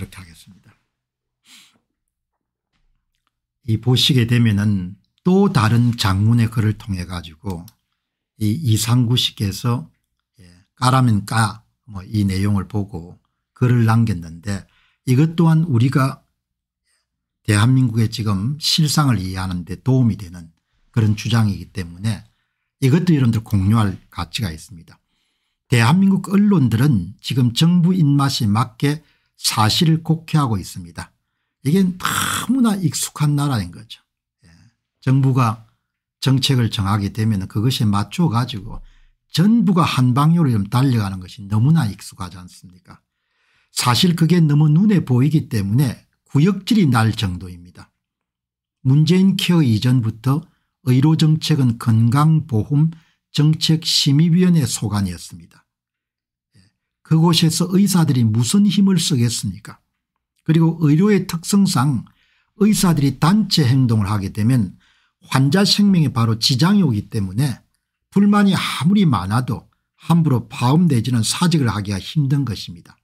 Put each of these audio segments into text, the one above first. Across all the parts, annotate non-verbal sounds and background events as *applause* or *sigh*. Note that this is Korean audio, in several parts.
그렇게 하겠습니다. 이 보시게 되면은 또 다른 장문의 글을 통해 가지고 이 이상구 씨께서 예, 까라면 까뭐 이 내용을 보고 글을 남겼는데 이것 또한 우리가 대한민국의 지금 실상을 이해하는 데 도움이 되는 그런 주장이기 때문에 이것도 여러분들 공유할 가치가 있습니다. 대한민국 언론들은 지금 정부 입맛에 맞게 사실을 곡해하고 있습니다. 이게 너무나 익숙한 나라인 거죠. 예. 정부가 정책을 정하게 되면 그것에 맞춰 가지고 전부가 한 방향으로 좀 달려가는 것이 너무나 익숙하지 않습니까 사실 그게 너무 눈에 보이기 때문에 구역질이 날 정도입니다. 문재인 케어 이전부터 의료정책은 건강보험 정책심의위원회 소관이었습니다. 그곳에서 의사들이 무슨 힘을 쓰겠습니까 그리고 의료의 특성상 의사들이 단체 행동을 하게 되면 환자 생명에 바로 지장이 오기 때문에 불만이 아무리 많아도 함부로 파업 되지는 사직을 하기가 힘든 것입니다.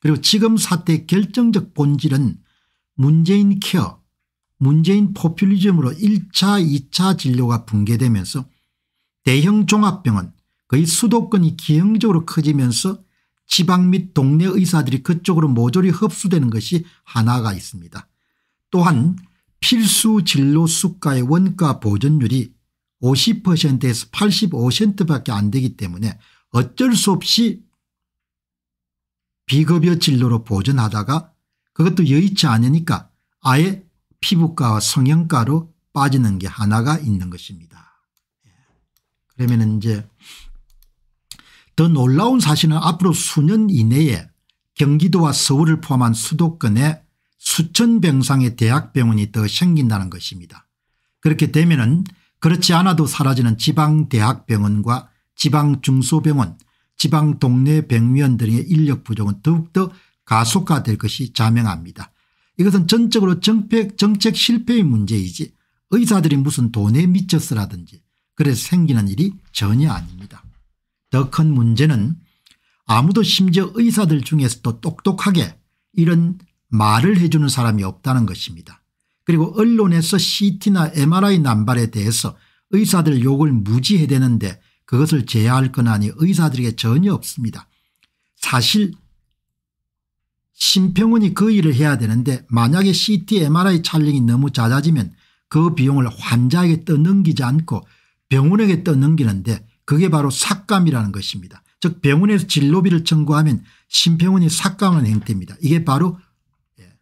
그리고 지금 사태의 결정적 본질은 문재인 케어 문재인 포퓰리즘으로 1차 2차 진료가 붕괴되면서 대형 종합병원 거의 수도권이 기형적으로 커지면서 지방 및 동네 의사들이 그쪽으로 모조리 흡수되는 것이 하나가 있습니다. 또한 필수 진료 수가의 원가 보전율이 50%에서 85%밖에 안 되기 때문에 어쩔 수 없이 비급여 진료로 보전하다가 그것도 여의치 않으니까 아예 피부과와 성형과로 빠지는 게 하나가 있는 것입니다. 예. 그러면 이제 더 놀라운 사실은 앞으로 수년 이내에 경기도와 서울을 포함한 수도권에 수천 병상의 대학병원이 더 생긴다는 것입니다. 그렇게 되면 은 그렇지 않아도 사라지는 지방대학병원과 지방중소병원 지방 동네 병위원 등의 인력 부족은 더욱더 가속화될 것이 자명합니다. 이것은 전적으로 정책, 정책 실패의 문제이지 의사들이 무슨 돈에 미쳤으라든지 그래서 생기는 일이 전혀 아닙니다. 더큰 문제는 아무도 심지어 의사들 중에서도 똑똑하게 이런 말을 해주는 사람이 없다는 것입니다. 그리고 언론에서 CT나 MRI 남발에 대해서 의사들 욕을 무지해대는데 그것을 제야할 권한이 의사들에게 전혀 없습니다. 사실 심평원이 그 일을 해야 되는데 만약에 CT, MRI 촬영이 너무 잦아지면 그 비용을 환자에게 떠넘기지 않고 병원에게 떠넘기는데 그게 바로 삭감이라는 것입니다. 즉 병원에서 진료비를 청구하면 심평원이 삭감하는 행태입니다. 이게 바로 예.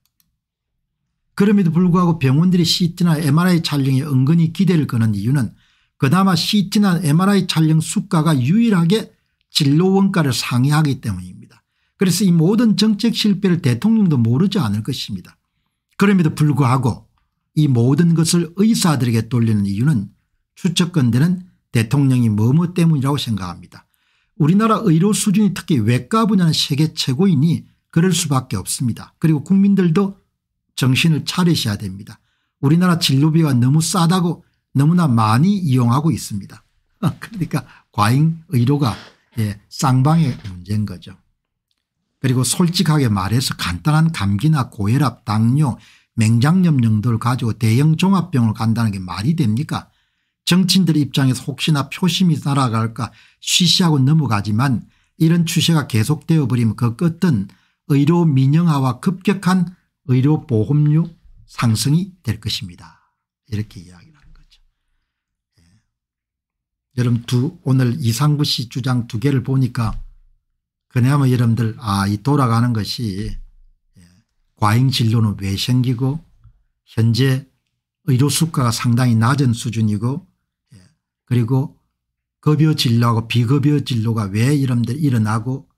그럼에도 불구하고 병원들이 CT나 MRI 촬영에 은근히 기대를 거는 이유는 그나마 CT나 MRI 촬영 수가가 유일하게 진료 원가를 상회하기 때문입니다. 그래서 이 모든 정책 실패를 대통령도 모르지 않을 것입니다. 그럼에도 불구하고 이 모든 것을 의사들에게 돌리는 이유는 추측건대는 대통령이 뭐뭐 때문이라고 생각합니다. 우리나라 의료 수준이 특히 외과 분야는 세계 최고이니 그럴 수밖에 없습니다. 그리고 국민들도 정신을 차리셔야 됩니다. 우리나라 진료비가 너무 싸다고 너무나 많이 이용하고 있습니다. *laughs* 그러니까 과잉 의료가 예, 쌍방의 문제인 거죠. 그리고 솔직하게 말해서 간단한 감기나 고혈압 당뇨 맹장염 정도를 가지고 대형 종합병을 간다는 게 말이 됩니까 정치인들 입장에서 혹시나 표심이 날아갈까 쉬쉬하고 넘어가지만 이런 추세가 계속되어 버리면 그 끝은 의료 민영화와 급격한 의료 보험료 상승이 될 것입니다. 이렇게 이야기를 하는 거죠. 예. 여러분 두 오늘 이상구 씨 주장 두 개를 보니까 그나마 뭐 여러분들 아이 돌아가는 것이 예. 과잉 진료는 왜 생기고 현재 의료 수가가 상당히 낮은 수준이고 그리고 급여 진료하고 비급여 진료가 왜이런데 일어나고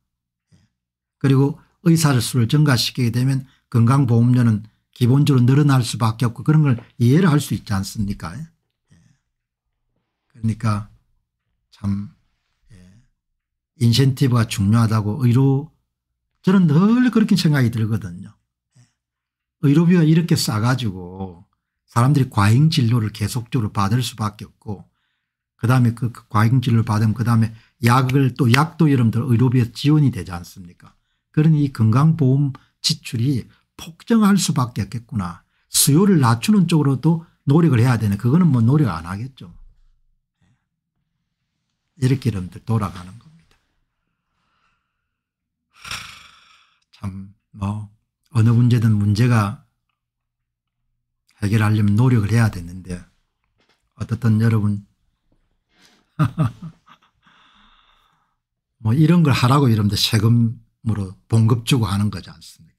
그리고 의사를 수를 증가시키게 되면 건강보험료는 기본적으로 늘어날 수밖에 없고 그런 걸 이해를 할 수 있지 않습니까 예. 그러니까 참 예, 인센티브가 중요하다고 의료 저는 늘 그렇게 생각이 들거든요. 예. 의료비가 이렇게 싸가지고 사람들이 과잉 진료를 계속적으로 받을 수밖에 없고 그다음에 그 과잉진료를 받으면 그다음에 약을 또 약도 여러분들 의료비에 지원이 되지 않습니까 그러니 건강보험 지출이 폭증할 수밖에 없겠구나. 수요를 낮추는 쪽으로도 노력을 해야 되는 그거는 뭐 노력 안 하겠죠. 이렇게 여러분들 돌아가는 겁니다. 참 뭐 어느 문제든 문제가 해결하려면 노력을 해야 되는데 어떻든 여러분 *laughs* 뭐 이런 걸 하라고 이러면 세금으로 봉급 주고 하는 거지 않습니까